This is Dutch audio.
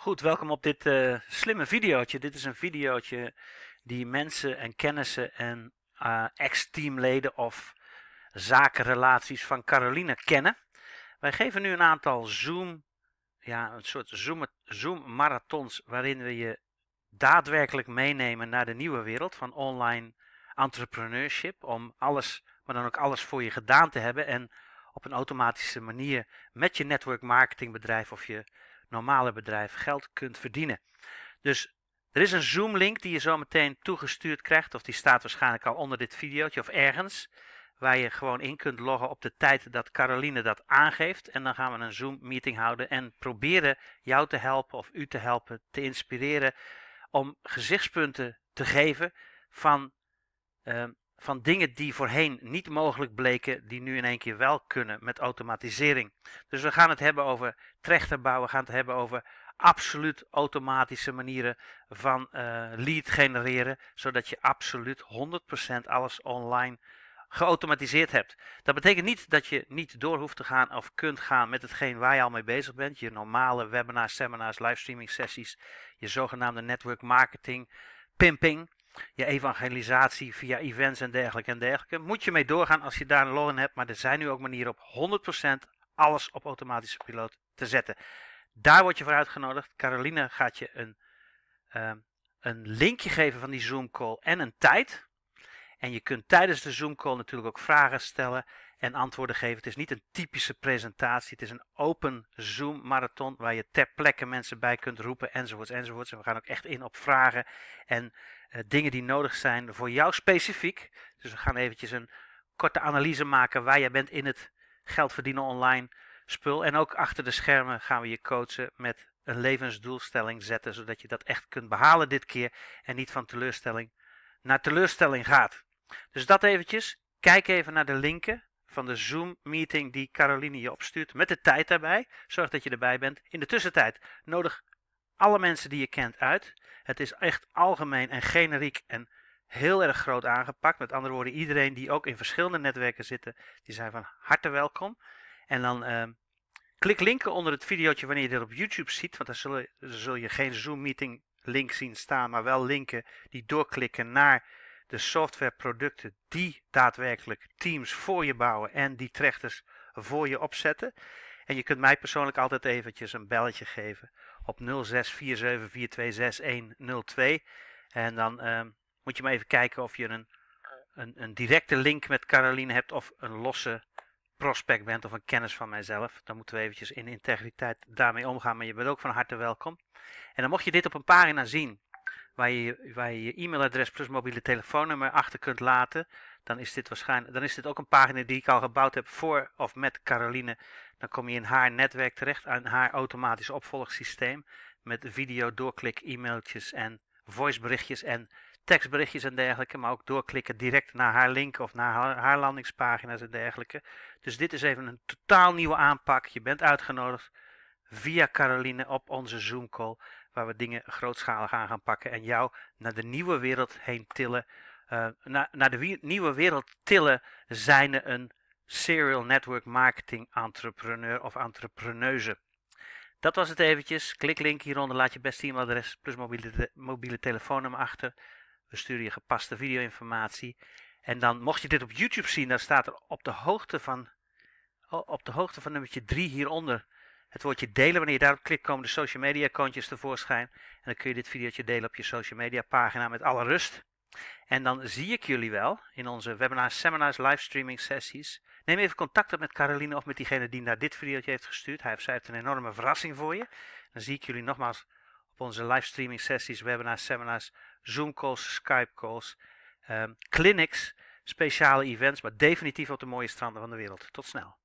Goed, welkom op dit eh, slimme videootje. Dit is een videootje die mensen en kennissen en eh, ex-teamleden of zakenrelaties van Caroline kennen. Wij geven nu een aantal Zoom, ja, een soort Zoom-marathons waarin we je daadwerkelijk meenemen naar de nieuwe wereld van online entrepreneurship. Om alles, maar dan ook alles voor je gedaan te hebben en op een automatische manier met je network marketingbedrijf of je normale bedrijf geld kunt verdienen. Dus er is een Zoom-link die je zo meteen toegestuurd krijgt, of die staat waarschijnlijk al onder dit videootje of ergens, waar je gewoon in kunt loggen op de tijd dat Caroline dat aangeeft. En dan gaan we een Zoom-meeting houden en proberen jou te helpen of u te helpen, te inspireren om gezichtspunten te geven van ehm, van dingen die voorheen niet mogelijk bleken, die nu in één keer wel kunnen met automatisering. Dus we gaan het hebben over trechterbouw, we gaan het hebben over absoluut automatische manieren van eh, lead genereren, zodat je absoluut 100% alles online geautomatiseerd hebt. Dat betekent niet dat je niet door hoeft te gaan of kunt gaan met hetgeen waar je al mee bezig bent. Je normale webinars, seminars, livestreaming sessies, je zogenaamde network marketing, pimping je evangelisatie via events en dergelijke en dergelijke. Moet je mee doorgaan als je daar een lol in hebt, maar er zijn nu ook manieren op 100% alles op automatische piloot te zetten. Daar word je voor uitgenodigd. Caroline gaat je een, ehm, een linkje geven van die Zoom call en een tijd. En je kunt tijdens de Zoom call natuurlijk ook vragen stellen en antwoorden geven. Het is niet een typische presentatie. Het is een open Zoom marathon waar je ter plekke mensen bij kunt roepen enzovoorts enzovoorts. En we gaan ook echt in op vragen en eh, dingen die nodig zijn voor jou specifiek. Dus we gaan eventjes een korte analyse maken waar jij bent in het geld verdienen online spul. En ook achter de schermen gaan we je coachen met een levensdoelstelling zetten, zodat je dat echt kunt behalen dit keer en niet van teleurstelling naar teleurstelling gaat. Dus dat eventjes. Kijk even naar de linken van de Zoom-meeting die Caroline je opstuurt, met de tijd daarbij. Zorg dat je erbij bent. In de tussentijd nodig alle mensen die je kent uit. Het is echt algemeen en generiek en heel erg groot aangepakt. Met andere woorden, iedereen die ook in verschillende netwerken zitten, die zijn van harte welkom. En dan ehm, klik linken onder het videootje wanneer je dit op YouTube ziet, want dan zul je geen Zoom-meeting link zien staan, maar wel linken die doorklikken naar de softwareproducten die daadwerkelijk teams voor je bouwen en die trechters voor je opzetten. En je kunt mij persoonlijk altijd eventjes een belletje geven op 0647426102. En dan ehm, moet je maar even kijken of je een, een, een directe link met Caroline hebt of een losse prospect bent of een kennis van mijzelf. Dan moeten we eventjes in integriteit daarmee omgaan. Maar je bent ook van harte welkom. En dan mocht je dit op een pagina zien waar je, je e-mailadres plus mobiele telefoonnummer achter kunt laten, dan is dit waarschijnlijk, dan is dit ook een pagina die ik al gebouwd heb voor of met Caroline. Dan kom je in haar netwerk terecht, aan haar automatisch opvolgsysteem met video, doorklik, e-mailtjes en voiceberichtjes en tekstberichtjes en dergelijke, maar ook doorklikken direct naar haar link of naar haar, haar landingspagina's en dergelijke. Dus dit is even een totaal nieuwe aanpak. Je bent uitgenodigd via Caroline op onze Zoom call waar we dingen grootschalig aan gaan pakken en jou naar de nieuwe wereld heen tillen. Eh, naar, naar de nieuwe wereld tillen zijn een serial network marketing entrepreneur of entrepreneuze. Dat was het eventjes. Klik link hieronder, laat je beste e-mailadres plus mobiele, mobiele telefoonnummer achter. We sturen je gepaste video-informatie. En dan, mocht je dit op YouTube zien, dan staat er op de hoogte van, op de hoogte van nummertje 3 hieronder het woordje delen. Wanneer je daarop klikt komen de social media icoontjes tevoorschijn. En dan kun je dit videootje delen op je social media pagina met alle rust. En dan zie ik jullie wel in onze webinars, seminars, livestreaming sessies. Neem even contact op met Caroline of met diegene die naar dit videootje heeft gestuurd. Hij of zij heeft een enorme verrassing voor je. Dan zie ik jullie nogmaals op onze livestreaming sessies, webinars, seminars, Zoom calls, Skype calls, ehm, clinics, speciale events, maar definitief op de mooie stranden van de wereld. Tot snel.